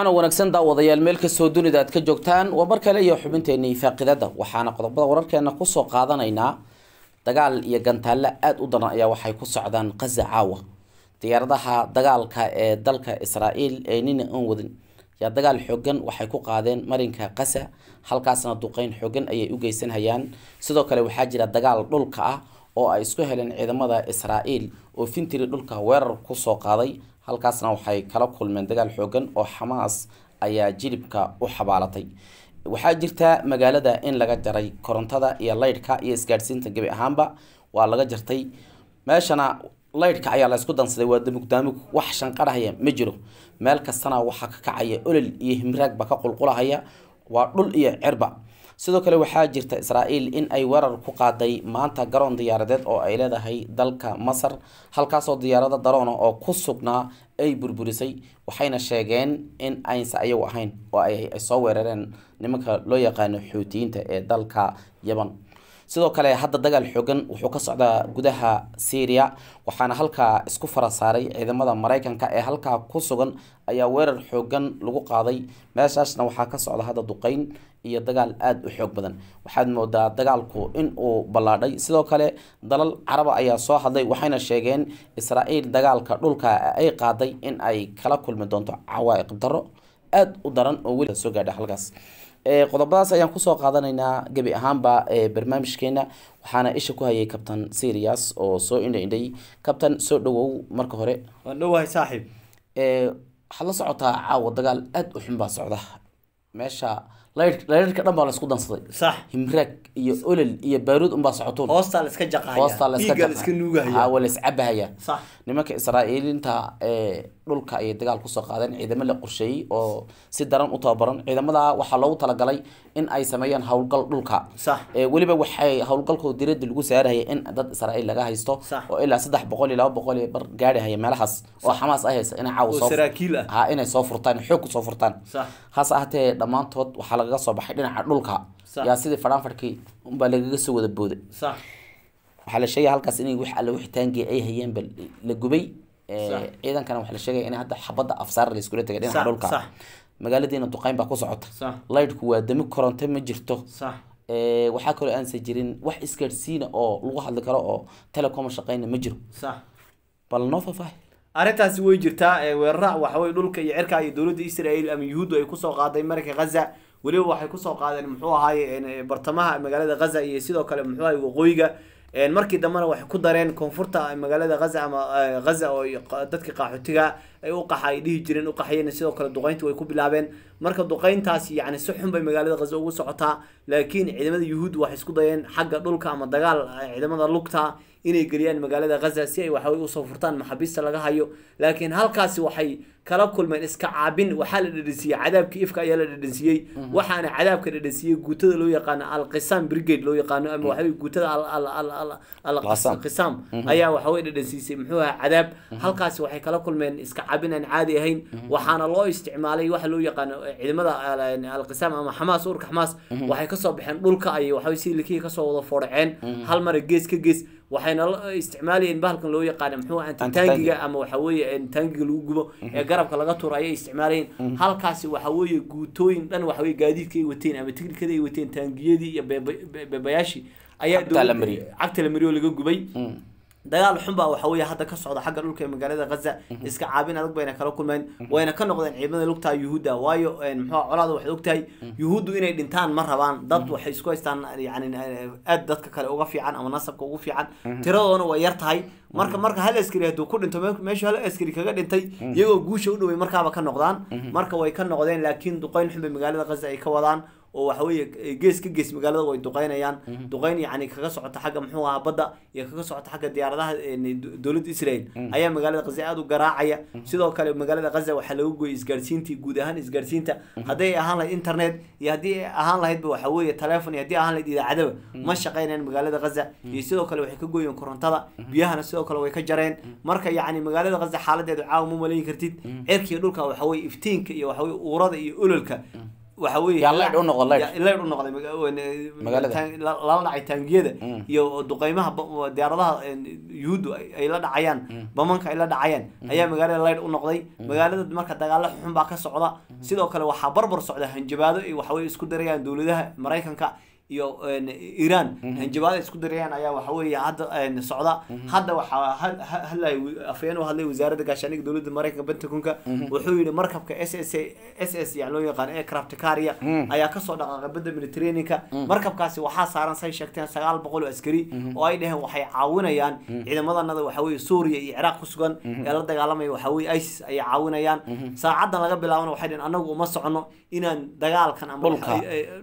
ana wanaagsan daawadayaal meel kastoo dunida aad ka joogtaan waa mar kale iyo xubinteennii faaqidada waxaana qodobada wararkeena kusoo qaadanaynaa dagaal iyo gantaallo aad u daran ayaa waxay ku socdaan khaza caawa diyaaradaha dagaalka ee dalka israa'iil ee nina aan wadin yaa dagaal xoogan waxay ku qaadeen marinka khaza halkaasna duqeyn xoogan ayay u geysanhayaan sidoo kale waxaa jira dagaal dhulka ah oo ay isku heleen ciidamada israa'iil oo fintiri dhulka weerar kusoo qaaday halkaasna waxay kala kulmeen dagaal xoogan oo xamaas ayaa jilibka u xabaalatay waxaa jirta magaalada in laga jaray korontada iyo laydhka iyo isgaadhsiinta gebi ahaanba waa laga jartay meeshana laydhka ayaa la dansaday waa damugdaamug wax shanqarhaya ma jiro meel kastana waxaa ka kacaya olol iyo himraag ba ka qulqulahaya waa dhul iyo cirba sidoo kale waxaa jirta israael in ay weerar ku qaaday maanta garoon diyaaradeed oo ay leedahay dalka masar halkaasoo diyaarada daroona oo ku sugnaa ay burburisay waxayna sheegeen in aynse ayagu ahayn oo ay soo weerareen nimanka loo yaqaano xuutiyiinta ee dalka yeman sidoo kale hadda dagaal xoogan wuxuu ka socdaa gudaha syria waxaana halkaa isku fara saaray ciidamada maraykanka ee halkaa ku sugan ayaa weerar xoogan lagu qaaday meeshaasna waxaa ka socda hadda duqeyn iyo dagaal aada u xoog badan waxaad moodaa dagaalku in uu ballaadhay sidoo kale dalal caraba ayaa soo hadlay waxayna sheegeen israa-el dagaalka dhulka ay qaaday in ay kala kulmi doonto cawaa'iq daro aada u daran oo weli soo gaadha halkaas Eh, qodobadaas ayaan kusoo qaadanaynaa gebi ahaanba eh, barnaamijkeena waxaana isha ku hayay kabtan serias oo soo indha indhay kabtan soo dhowow marka hore waan dhowahay saaxiib waxaad eh, la socotaa caawa dagaal aada u xun baa socda meesha laydhka dhan baa laisku dansaday sax himraag iyo olol iyo baaruud unbaa socotuun hoosta la iska jaqahaya nimanka israa'iilinta eh, dhulka ayay dagaal ku qaadeen ciidamo la qorsheeyey oo si daran u tababaran ciidamada waxaa loogu talagalay in ay sameeyaan howlgal dhulka sax ee eh, weliba waxay howlgalkooda diradda lagu saaraya in dad israa'iil laga haysto oo ilaa saddex boqol iyo laba boqol iyo bar gaadhahaya meelahaas oo xamaas ay inay caawa ah. inay soo furtaan xoog soo furtaan hase ahaatee dhammaantood waxaa lagaga soo baxay dhinaca dhulka yaa sidii faraanfarkii unbaa lagaga soo wada booday waxaa la sheegaya halkaas inay wax alla wixitaangii ay hayeenba la gubay ciidankana waxaa la sheegaya in hadda xabadda afsaar laiskula tegay dhinaca dhulka magaaladiina duqayn baa ku socota laydhku waa dami koronto ma jirto waxaa kaloo aansa jirin wax isgaadhsiina oo lagu hadli karo oo telecoma shaqeyna ma jiro bal noo arrintaasi way jirtaa weerara waxawey dhulka iyo cirka iyo dowladda israel ama yuhuuddu ay kusoo qaaday marka haza weliba waxay kusoo qaadeen muxuu ahaaye bartamaha magaalada ghaza iyo sidoo kale muxuu ahay waqooyiga markii dambena waxay ku dareen koonfurta magaalada ghaza ama eh, ghaza oo dadka qaaxootiga ay u qaxa ay dhihi jireen u qaxyeen sidoo kale duqayntu way ku bilaabeen marka duqayntaasi yacni si xun bay magaalada khazo ugu socotaa laakiin ciidamada yuhuud waxay isku dayeen xagga dhulka ama dagaal ah, ciidamada lugta inay geliyaan magaalada khaza si ay waxawey usoo furtaan maxaabiista laga hayo laakiin halkaasi waxay kala kulmeen iska caabin waxaa la dhedhensiiyey cadaabkii ifka ayaa la dhedhensiiyey mhm. waxaana cadaabka dhedhensiiyey guutada loo yaqaano alqisam brigade loo yaqaano ama mhm. waxawey guutada alqisam ayaa waxawey dhedhensiisay muxuu ahaa cadaab mhm. halkaasi waxay kala kulmeen iska cabin aan caadi ahayn mhm. waxaana loo isticmaalay waxa loo yaqaano eh, ciidamada eh, eh, alqisaam ama xamaas urka xamaas mhm. waxay kasoo baxeen dhulka ayay waxaa si kasoo wada fooraceen mhm. hal mara gees ka gees waxayna isticmaalayeen bahalkan loo yaqaana muxuu antitaangiga ama waxa taangiga lagu gubo ee garabka laga tuuro ayay isticmaalayeen halkaasi waxa weeye guutooyin dhan waxa weye gaadiidka ay wateen ama tiknikada ay wateen taangiyadii iyo beebayaashii ayaa cagta la mariyo laga gubay dagaal xunbaa waxa weeye hadda ka socda xagga dhulka ee magaalada khaza mhm. iska caabin adag bayna kala kulmeen mhm. wayna ka noqdeen ciidamada lugtaha yuhuudda waayo muxua ah, colaada waxay ogtahay mhm. yuhuuddu inay dhintaan ma rabaan dad waxay isku haystaan yani aad dadka kale uga fiican ama nasabka ugu fiican tiradoona way yar tahay marka marka hal askari hadduu ku dhinto meesha hal askari kaga dhintay iyagoo guusha u dhoway markaaba ka noqdaan marka way ka noqdeen laakiin duqeyn xun bay magaalada khaza ay ka wadaan oo waxaweye eh, gees ka gees magaalada way duqeynayaan mm-hmm. duqeyn yacni kaga socota xagga muxuu ahaa badda iyo kaga socota xagga diyaaradaha eh, dowladda israel mm-hmm. ayaa magaalada khaza aada u garaacaya mm-hmm. sidoo kale magaalada khaza waxaa lagu gooyay isgaarsiintii guud ahaan isgaarsiinta hadday ahaan lahayd internet iyo haddii ahaan lahaydba waxaweye telefon iyo haddii ahaan lahayd idaacadaba ma shaqeynayaan magaalada khaza iyo sidoo kale waxay ka gooyeen korontada biyahana sidoo kale way ka jareen marka yacni magaalada khaza xaaladeedu caawa ma malayn kartid cirkiiyo dhulka waxa iftiinka iyo waxa uurada iyo ololka waxa wey dhacay taangiyada mm. iyo duqeymaha diyaaradaha yuhuuddu ay la dhacayaan mm. bamanka ay la dhacayaan mm. ayaa magaalada layd u noqday magaalada marka dagaalo xun baa ka socda sidoo kale waxaa barbar socda hanjabaado waxawey isku darayaan dowladaha maraykanka iyo iran hanjabaada mhm. isku darayaan ayaa waxa weeye hadda socda mhm. hadda waxaa hadlay afhayeen u hadlay wasaaradda gaashaaniga dowladda maraykanka bentagonka mhm. wuxuu yihi markabka s s s s yani loo yaqaan aircraft carrier ayaa kasoo dhaqaaqay badda mediterraneanka markabkaasi waxaa saaran say sheegteen sagaal boqol oo askari oo ay dheheen waxay caawinayaan ciidamadanada waxa weeye suuriya iyo ciraaq ku sugan ee la dagaalamaya waxa weye isis ayay caawinayaan saacaddan laga bilaabana waxay dheheen annagu uma socno inaan dagaalkan ama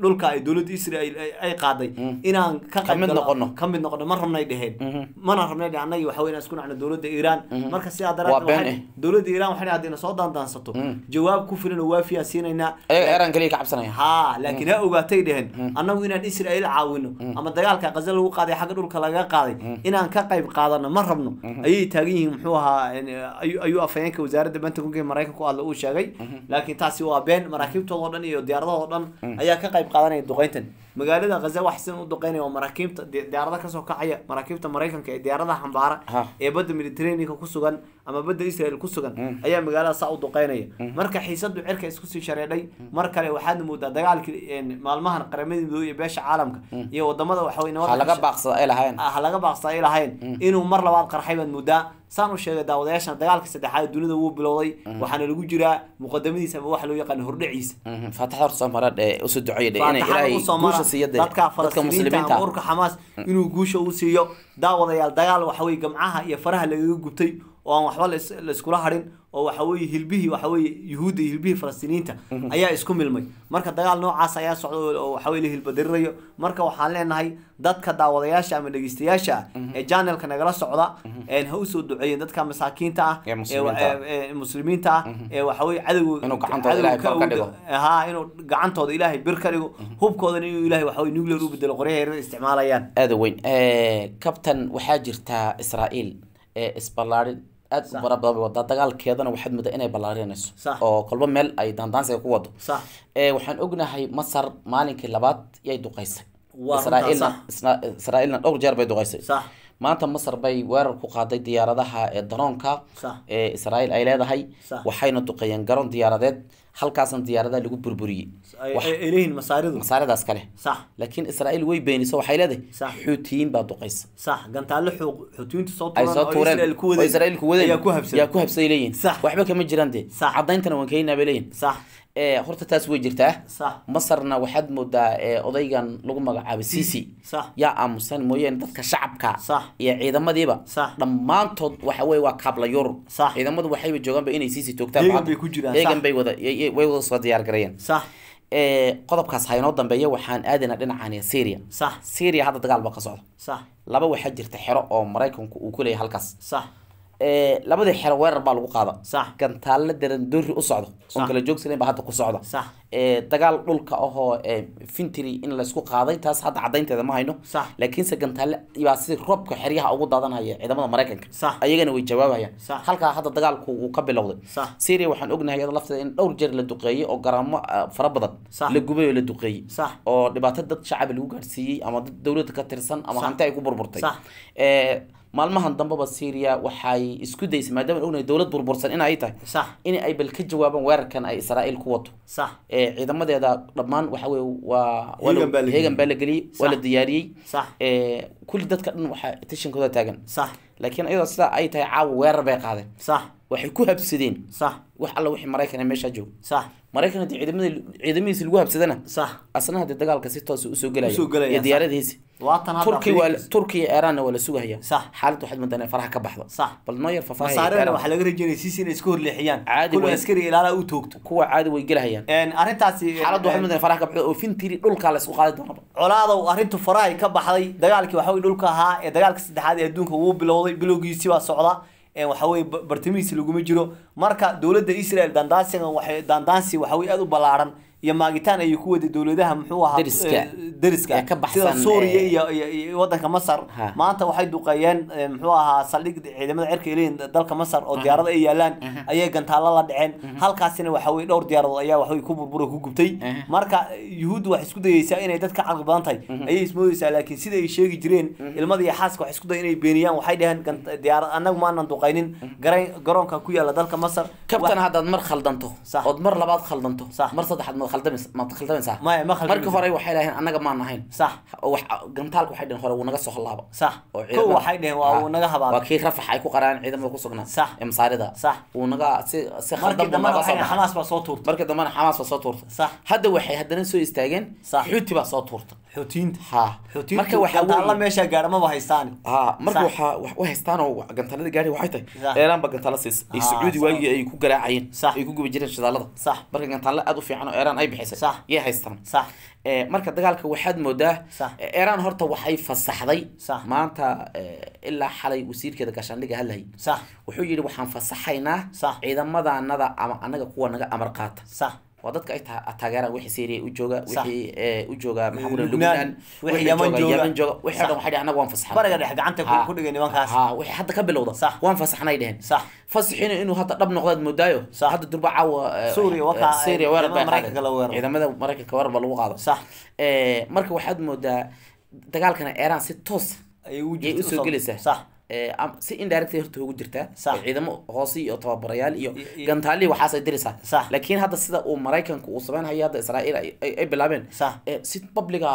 dhulka ay dowladda israel ay qaaday mm. inaan ka qamid noqono ka mid noqono ma rabnay dheheen mm-hmm. mana rabnay dheheen annaga waxa weeyaan isku nacno dawladda Iran mm-hmm. marka sidaa daraaddeed dawladda Iran waxay eh. hadina soo daandaansato mm. jawaab ku filan oo waafiya siinayna ayaga Iran ka cabsanaya ha mm. laakiin ha ogaatay dheheen annagu inaan Israa'iil caawino ama dagaalka Gaza lagu qaaday xagga dhulka laga qaaday inaan ka qayb qaadano ma rabno mm-hmm. ayay taagan yihiin muxuu ahaa ayuu afayeenka wasaaradda banta kunga ku hadla uu sheegay laakiin taasi waa been maraakiibtooda dhan iyo diyaaradahooda dhan ayaa ka qayb qaadanaya duqeyntan magaalada magaalada khaza wax sidan u duqeynaya oo maraakiibta diyaarada kasoo kacaya maraakiibta maraykanka ee diyaaradaha xambaara ee badda mediterraneanka ku sugan ama badda israel ku sugan mm. ayaa magaalada saa u duqeynaya mm. marka xiisadu cirka isku sii shareedhay mm. mar kale waxaadna moodaa dagaalkii maalmahan qaramadii midoobey iyo beesha caalamka iyo wadamada waxawey ha baaqsada ay lahayn ah, inuu mar labaad qarxay baad moodaa saan u sheegay daawadayaashan dagaalka saddexaad dunida wuu bilowday waxaana lagu jiraa muqadamadiisa ama waxa loo yaqaano hordhaciisa mm-hmm. dadka falasiniinta urka xamaas inuu guusha uu siiyo daawadayaal dagaal waxawey gamcaha iyo faraha lagaga gubtay oo aan waxba laiskula harin oo waxa hilbihii waxaweye yuhuudda iyo hilbihii falastiiniinta mhm. ayaa isku milmay marka dagaal noocaas ayaa socda oo waxaweye la hilbadirirayo marka waxaan leenahay dadka daawadayaasha ama dhegeystayaasha ah mhm. ee janalka nagala socda mhm. ha usoo duceeyen dadka masaakiinta ah ee muslimiinta ah ee ah waxaweye cadowgha inuu gacantooda ilaahay bir ka dhigo hubkoodan inuu ilahay waxaweye nuclear u bedelo qoryaheerada isticmaalayaan aada weyn kabtan waxaa jirtaa israa'iil ee isballaarin aad u barabada bay wadaa dagaalkeedana waxaad moodaa inay ballaarinayso oo kolba meel ay daandaansiga ku wado waxaan ognahay masar maalinkii labaad yay duqaysay israa'iilna dhowr jeer bay duqaysay maanta masar bay weerar ku qaaday diyaaradaha ee daroonka ee israel ay leedahay waxayna duqeeyeen garoon diyaaradeed halkaasna diyaaradaha lagu burburiyey masaaridaas kale laakiin israel way beenisa waxay leedahay xuutiyiin baa duqeysa ay soo tuureen oo yaa ku habsaday leeyihin waxba kama jiran dee cadayntana waan bay leeyihin Eh, horta taas way jirtaa masarna waxaad moodaa eh, odaygan lagu magacaabo cic mm, yaa aamusan mooyaane dadka shacabka iyo ciidamadiiba dhammaantood waxa waa kaablayur ciidamadu waxayba joogaanba inay cic toogtaan bay wadaway wada soo diyaar eh, qodobkaas ha dambeeya waxaan aadaynaa dhinacan syria syria hadda dagaal ba ka socda laba waxaa jirta xero oo maraykanku uu kuleeyahay halkaas Eh, labadii xero weerar baa lagu qaada gantaallo daran dori u socdo oo kala joogsanan ba hadda ku socda eh, dagaal dhulka ahoo eh, fintry in laysku qaaday taas hadda cadaynteeda ma hayno laakiinse gantaalle baa sida roobka xeryaha ugu daadanaya ciidamada maraykanka ayagana way jawaabayaan halkaa hadda dagaalku wuu ka bilowday syria waxaan ognahay iyada lafteeda in dhowr jeer la duqeeyey oo garaamo ah, fara badan la gubay oo la duqeeyey oo dhibaato dad shacaba lagu gaadhsiiyey ama dad dowladda ka tirsan ama hanti ay ku burburtay maalmahan dambaba syria waxay isku daysay maadaama ognahay dowlad burbursan in tahay in ay bal ka jawaabaan weerarkan ay israa'iil ku wato ciidamadeeda dhammaan waxa weye waa heegan baa la geliyey waa la diyaariyey kulli dadka dhan waxaa tashankooda taagan laakiin iyadoo sidaa ay tahay caawa weerar bay qaadeen waxay ku habsadeen wax alla wixii maraykan meeshaa joog maraykan haddii ciidamadiisa lagu habsadana asna haddii dagaalka si toosa usoo gelaya iyo turkiya iranna waa la sugahayaa xaalad waxaad moodaa faraha ka baxdo bal noo yar laga rajeynaya inay iska horleexiyaan askari ilaalaa u toogto kuwa caadi way gelahayaan arrintaasi xaalad waxaad moodaa faraha ka baxdo oo fintiiri dhulkaa la qaadi doonaba colaadow arrintu farahay ka baxday dagaalkii waxa weye dhulka ahaa ee dagaalka saddexaad ee adduunka wuu bilowday bilowgiisii baa socda waxaweye bartamihiisi laguma jiro marka dowladda israel dandansi dandansi waxaweye aada u ballaaran iyo maagitaan ayay ku wada dowladaha muxuu ahaa eh, eh, iyo wadanka masar maanta waxay duqeeyeen eh, muxuu ahaa saldhig ciidamada cirka leeyihin dalka masar oo diyaarada ay yaalaan ayay gantaallo la dhaceen halkaasina waxa dhowr diyaaradood ayaa waxawey ku burbura ku gubtay marka yuhuudda waxay isku dayeysaa inay dadka caqli badan tahay ayay ismoodeysaa laakiin sida ay sheegi jireen ilmada iyo xaaska waxay isku daya inay beeniyaan waxay dheheen diyaar annagu maanan duqeynin garoonka ku yaala dalka masar kabtan haddaad mar khaldanto ood mar labaad khaldanto mar saddexaad khaldameysaa marka hore waxay dhaheen annaga maan ahayn gantaalka waxay dhaheen hore wuu naga soo hallaaba waa kii rafax ay ku qaraan ciidamada ku sugnaa ee masaarida sax naga si si dambena xamaas baa soo tuurtay hadda waxay haddana soo istaageen xuuti baa soo tuurtay marka wa haystaan gantaalada gaadhay waxay tahay eeraan ba gantaalla siis ay ah, sacuudi waagii ay ku garaacayeen ay ku gubi jireen shidaalada marka gantaalla aad u fiican oo eeraan ay bixisay yay haystaan eh, marka dagaalka waxaad moodaa eh, eraan horta waxay fasaxday maanta eh, ilaa xalay wasiirkeeda gaashaandhiga hadlahay wuxuu yidhi waxaan fasaxaynaa ciidamadanada ama anaga kuwa naga amar qaata waa dadka ay taageeraan wixii syria u jooga wixii eh, u jooga maxaa wixii o dhan waxay dhehen annaga waan fasaxnay bariga dhexe gacanta ku dhigay nimankaas wixii hadda ka bilowda waan fasaxnay dhehen fasaxiina inuu hadda dhab noqdaad moodaayo hadda durba caawa eh, weerar eh, bay maraykanka weerar baa lagu qaado marka waxaad moodaa dagaalkana eeraan si toos ayay usoo gelaysaa si indirectay horta ugu jirtaa ciidamo hoose iyo tababarayaal iyo gantaali waxaasay dirisaa lakiin hadda sida uu maraykanka uu sameynhayo hadda israa'iil ay bilaabeen si publica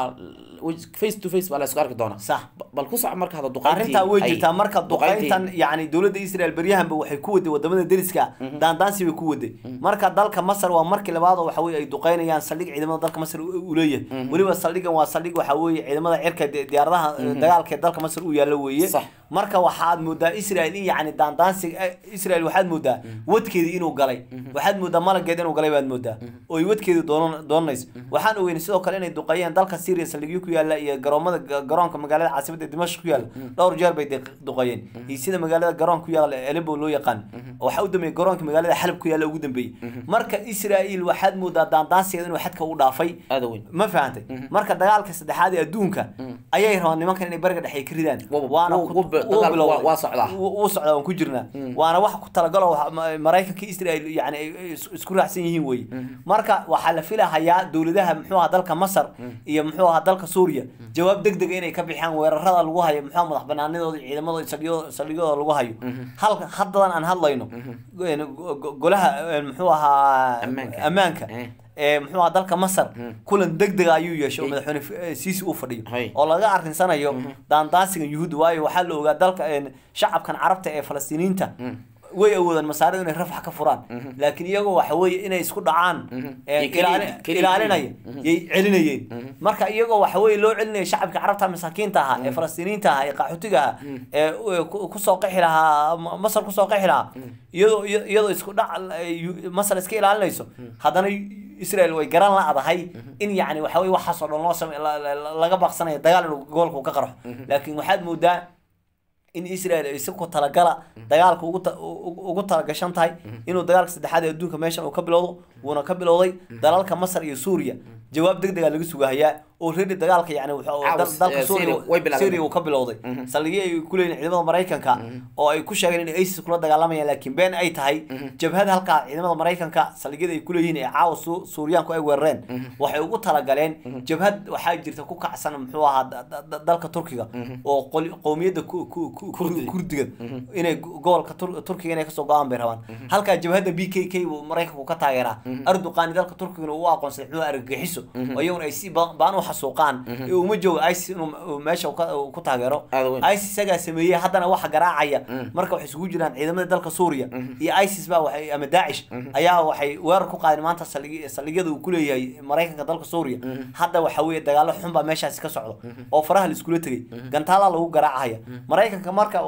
face to face baa la isku arki doonaa bal ku sac marka hada duqayntii way jirtaa marka duqayntan yacni dowladda israel beryahanba waxay ku waday wadamada deriska mhm. daandaansi bay ku waday mhm. marka dalka masar waa markii labaad oo waxa ay duqaynayaan saldhig ciidamada dalka masar u leeyahay mhm. weliba saldhigan waa saldhig waxa ciidamada cirka diyaaradaha eh, dagaalka ee dalka masar u yaallo weeye marka waxaad moodaa israel in yacni daandaansiga eh, israel waxaad moodaa wadkeedii inuu galay waxaad moodaa malaggeed inuu galay baad moodaa oo ay wadkeedii doonan doonanayso waxaan ogeynay sidoo kale inay duqeeyeen dalka syria saldhigyo ku yaalla iyo garoomada garoonka magaalada caasimada magaalada dimash ku yaal dhowr mm-hmm. jeer bay duqeeyeen mm-hmm. hiisida magaalada garoon ku yaal elebo loo yaqaan mm-hmm. waxaa u dambeeyey garoonka magaalada xalab ku yaala ugu dambeeyey marka israa'iil waxaad moodaa daandaanseeda inuu xadka u dhaafay ma fahantay marka dagaalka saddexaad ee adduunka ayay rabaan nimankan inay bariga dhexe ka ridaan waana socdaa waan ku jirnaa waana wax ku talagalo maraykanka israa'iil yani isku raacsan yihiin weye marka waxaa la filahayaa dowladaha muxuu aha dalka masar iyo muxuu aha dalka suuriya jawaab deg dega ah inay ka bixiyaan weerarada siyaasadda lagu hayo muxua madax banaanidooda ciidamadooda saldhigo lagu hayo mm-hmm. haddadan aan hadlayno mm-hmm. golaha muxuu ahaa ammaanka eh. ahaa dalka masar mm-hmm. kulan deg deg ayuu yeeshay oo eh. madaxweyne siisi uu fadhiyo oo laga arinsanayo daandaasigan yuhuud waayo waxaa la ogaa dalka shacabkan carabta ee falastiiniinta mm way awoodaan masaarida inay rafax ka furaan mhm. laakiin iyagoo waxa weeye inay isku dhacaan mhm. ilaalinaya mhm. yay celinayeen marka iyagoo waxa weye loo celinaya shacabka carabta masaakiinta ahaa ee falastiiniinta ahaa ee qaxootiga ahaa ee kusoo qixi lahaa masar kusoo qixi lahaa iyadoo iyadoo isku dhac masar iska ilaalinayso haddana israel way garan laadahay in yacni waxa weye waxaasoo dhan loo laga baaqsanayo dagaal inuu goolka u ka qarxo laakiin waxaad moodaa in israel ay si ku talagala mhm. dagaalka ugu talagashan tahay mhm. inuu dagaalka saddexaad ee adduunka meeshan uu ka bilowdo mhm. wuuna ka bilowday dalalka masar iyo suuriya jawaab deg dega ah laga sugahayaa already dagaalka yani dalka suuriya syria uu ka bilowday mhm. saldhigyo ay kuleeyihin ciidamada maraykanka mhm. oo ay ku sheegeen inay isis kula dagaalamayaan laakiin been ay tahay mhm. jabhada halkaa ciidamada maraykanka saldhigyada ay kuleeyihiin ee caawa suuriyaanku ay weerareen waxay ugu talagaleen jabhad waxaa jirta ku kacsan muxuu ahaa dalka turkiga oo qowmiyadda kurdiga inay gobolka turkiga inay kasoo go-aan bay rabaan halkaa jabhadda b k k maraykanku ka taageeraa erdoqani dalka turkigana uu aqoonsaday muxuu argagixiso iyaguna ay si baan u xasuuqaan ee mhm. uma joogo ice inuu meesha ku taageero ice isagaa sameeyey haddana waxa garaacaya mhm. marka waxay isugu jiraan ciidamada dalka suuriya mhm. iyo isis baa waxay ama daacish ayaa waxay weerar ku qaadeen maanta saldhigyada uu ku leeyahay maraykanka dalka suuriya hadda waxa weeye dagaalo xun baa meeshaasi ka socda oo faraha la iskula gantaalaa lagu garaacaya maraykanka marka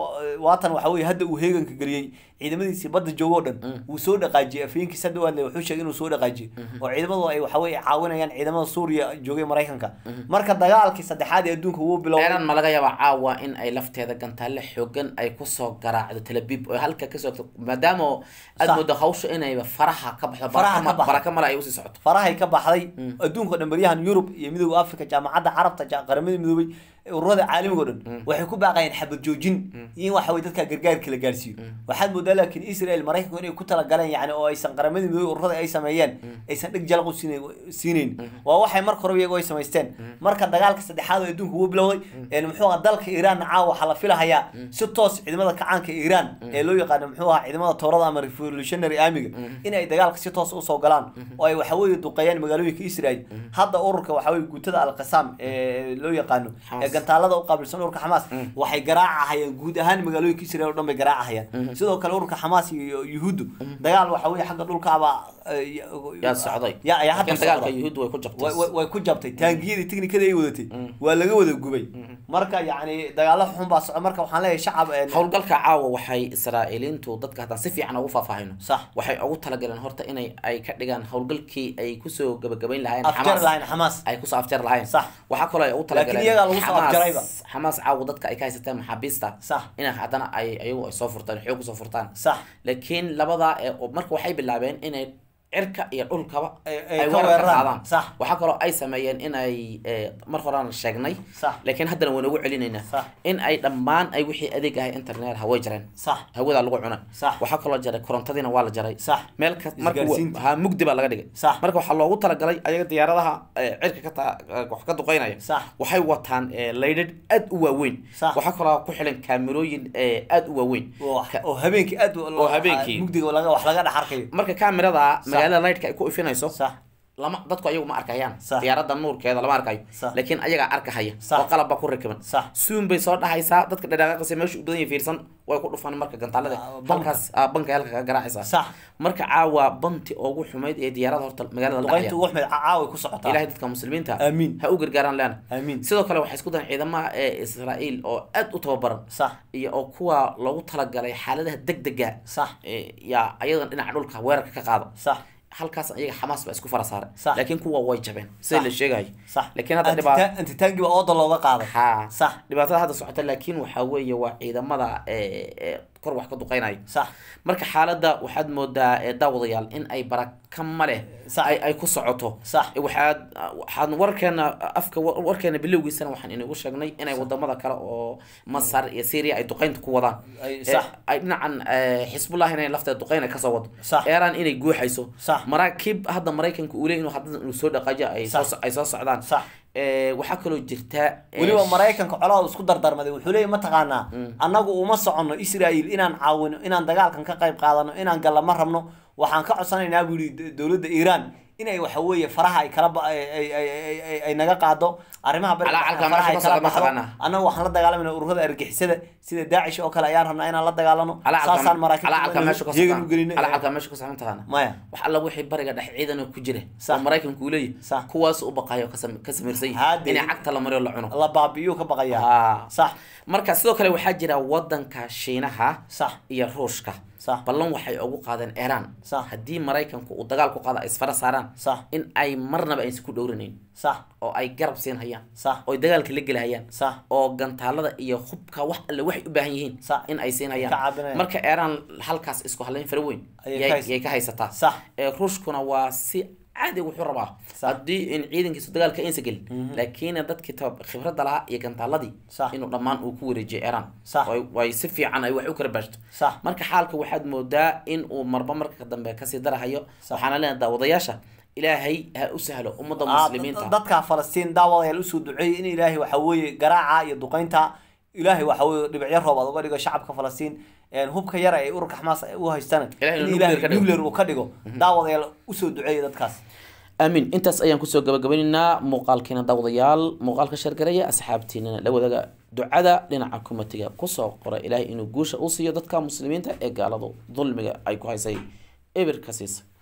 waatan waxa weeye hadda uu heeganka geliyey ciidamadiisii badda joogoo dhan wuu soo dhaqaajiyey afyeenkii saddewaadle wuxuu sheegay inuu soo dhaqaajiyey oo ciidamadooda ay waxa weeye caawinayaan ciidamada suuriya joogay maraykanka dagaalka marka dagaalkii saddexaad ee adduunka wuu bilowday iran ma laga yaabaa caawa in ay lafteeda gantaale xoogan ay kusoo garaacdo talabiib oo halka kasoo maadaama aad moodo hawsha inayba faraha ka baxdo baraka male ay usii socoto farahay ka baxday mm. adduunka o dhan baryahan yurub iyo midooda africa jaamacadda carabta qaramada midoobay ururada mm. caalamigo dhan mm. waxay ku baaqayeen xabadjoojin joojin mm. iyo in waxaway dadka gargaarka la gaarsiiyo waxaad moodaa laakiin israel maraykanku inay ku talagaleen yani oo aysan qaramadii midooy ururada ay sameeyeen aysan dheg jalaqu siinayn waa waxay marka horeba iyagoo ay samaysteen marka dagaalka saddexaad oo adduunka wuu bilowday muxuu aha dalka iiraan caawa waxaa la filahayaa si toos ciidamada kacaanka iiraan ee loo yaqaano muxuu aha ciidamada toorada ama revolutionary amiga in ay dagaalka si toos usoo galaan oo ay waxaweye duqeeyaan magaalooyinka israel hadda ururka waxaweye guutada alqasaam ee loo yaqaano gantaalada u qaabilsan ururka xamaas mm. waxay garaacahayaan guud ahaan magaalooyinka israel o dhan bay garaacahayaan mm-hmm. sidoo kale ururka xamaas iyo yuhuuddu mm-hmm. dagaal waxa weye xagga dhulkaabaa e, way ku jabtay taangiyadii mm-hmm. technikada ay wadatay waa laga wada gubay marka yani dagaalo xun baa soco marka waxaan leeyahay shacab eh, howlgalka caawa waxay israa'iiliintu dadka haddaan si fiican ugu faahfaahino sax waxay ugu talagaleen horta inay ay ka dhigaan howlgalkii ay kusoo gabagabayn lahayeen xamaas ay kusoo afjar lahayn sax waxaa kaloo ay ugu talagaleen xamaas xamaas caawa dadka ay ka haysateen maxaabiista sax inay haddana ay ayagu ay soo furtaan xoog kusoo furtaan sax laakiin labadaa eh, marka waxay bilaabeen inay cirka iyo dhulkaba waxaa kaloo ay sameeyeen in ay mar horaan sheegnay laakiin haddana waan ugu celinaynaa in ay dhammaan ay wixii adeeg ahay internet haway jareen hawadaa lagu cuna waxaa kaloo jaray korontadiina waa la jaray meel marha laga dhigay marka waxaa loogu talagalay ayaga diyaaradaha cirka ka wax ka waxay wataan laydhadh aada u waaweyn waxaa kaloo ku xilan kaamirooyin aada u waaweyn oo habeenkii aad oo habeenkii mugdiga wax laga dhex marka kaamirada diyaarada lightk ay ku ifinayso lama dadku ayagu ma arkayaan diyaarada nuurkeeda lama arkayo laakiin ayagaa arkahaya oo qalabba ku rakiban suun bay soo dhahaysaa dadka dhadhaaqaaqisa meesha u badan yahay fiirsan way ku dhufaan marka gantaalada halkaas ah, banka halka ka garaacaysaa marka caawa banti ugu xumayd ee diyaarada horta magaalada laqaya dadka muslimiinta ha u gargaaraan leena sidoo kale waxay isku dayeen ciidamada ee Israa'iil oo aad u tababaran sax iyo oo kuwa loogu talagalay xaaladaha degdegga sax ya ayadan dhinaca dhulka weerarka ka qaado halkaas ayaga xamaas baa isku fara saare laakiin kuwa way jabeen sida la sheegayo laakiin haddaantitaangiba ooda looga qaaday ha dhibaatada hadda socota laakiin waxaa weeye waa ciidamada kor wax ka duqeynaya marka xaalada waxaad moodaa daawadayaal in ay baraka ma leh ay ku socoto eh, waxaad waxaan warkeena afka warkeena bilowgiisana waxaan inagu sheegnay inay wadamada kale oo masar iyo syria ay duqeynta ku wadaan ay eh, dhinacan xisbullah eh, inay lafteeda duqeyna kasoo wado eeran inay guuxayso maraakiib hadda maraykanka uu ley inuu haddana inuu soo dhaqaajo ay soo socdaan Eh, waxaa kaloo jirta eh, weliba maraykanka colahooda isku dardarmaday wuxuu leeya mataqaanaa mm. annagu uma soconno israel inaan caawino inaan dagaalkan ka qayb qaadano inaan gallama rabno waxaan ka codsanaynaa buu yihi dowladda iiraan inay waxa weeye faraha ay kala ay naga qaado arrimaha faraha ay kala waxaan la dagaalamana ururada argixisada sida daacish oo kale ayaan rabnaa inaan la dagaalano saasaan maraakiinjeegan eh. wax alla wixii bariga dhex ciidan ku jira oo maraykanku uu leeyahy kuwaas u baqaayo ka samirsan inay cagta la mariyo la cuno la baabi'iyuu ka baqayaa sax marka sidoo kale waxaa jira wadanka shiinaha iyo ruushka ballan waxay ugu qaadeen iiraan haddii maraykanku uu dagaal ku qaada ay isfara saaraan in ay marnaba aysan ku dhowranayn oo ay garab siin hayaan oo dagaalka la gelahayaan oo gantaalada iyo hubka wax alle waxay u baahan yihiin in ay siin hayaan marka iiraan halkaas isku halayn fara weyn yay ka haysataa ruushkuna waa si caadi wuxuu rabaa haddii in ciidankiisu dagaalka aysan gelin mhm. laakiina dadkii khibradda lahaa iyo gantaaladii inuu dhammaan uu ku wareejiyay iran ay si fiican ay wax u kala marka xaalka waxaad moodaa in uu marba marka dambe kasii darahayo waxaana leenaha daawadayaasha ilaahay ha u sahlo ummadda muslimiinta dadka falastiin daawad ayaan usoo duceeyay in ilaahay waxa weeye garaaca iyo duqaynta ilaahay waxa wey dhibicyo roobaad uga dhigo shacabka falastiin hubka yara ay ururka xamaas u haystana nubler uu ka dhigo mhm. daawadayaal usoo duceeya dadkaas aamiin intaas ayaan kusoo gabagabanaynaa muuqaalkiina daawadayaal muuqaalka shargaraya asxaabtiinana la wadaaga ducada dhinaca kumatiga kusoo qora ilaahay inuu guusha u siiyo dadka muslimiinta ee gaaladu dulmiga ay ku haysay ebirkasiisa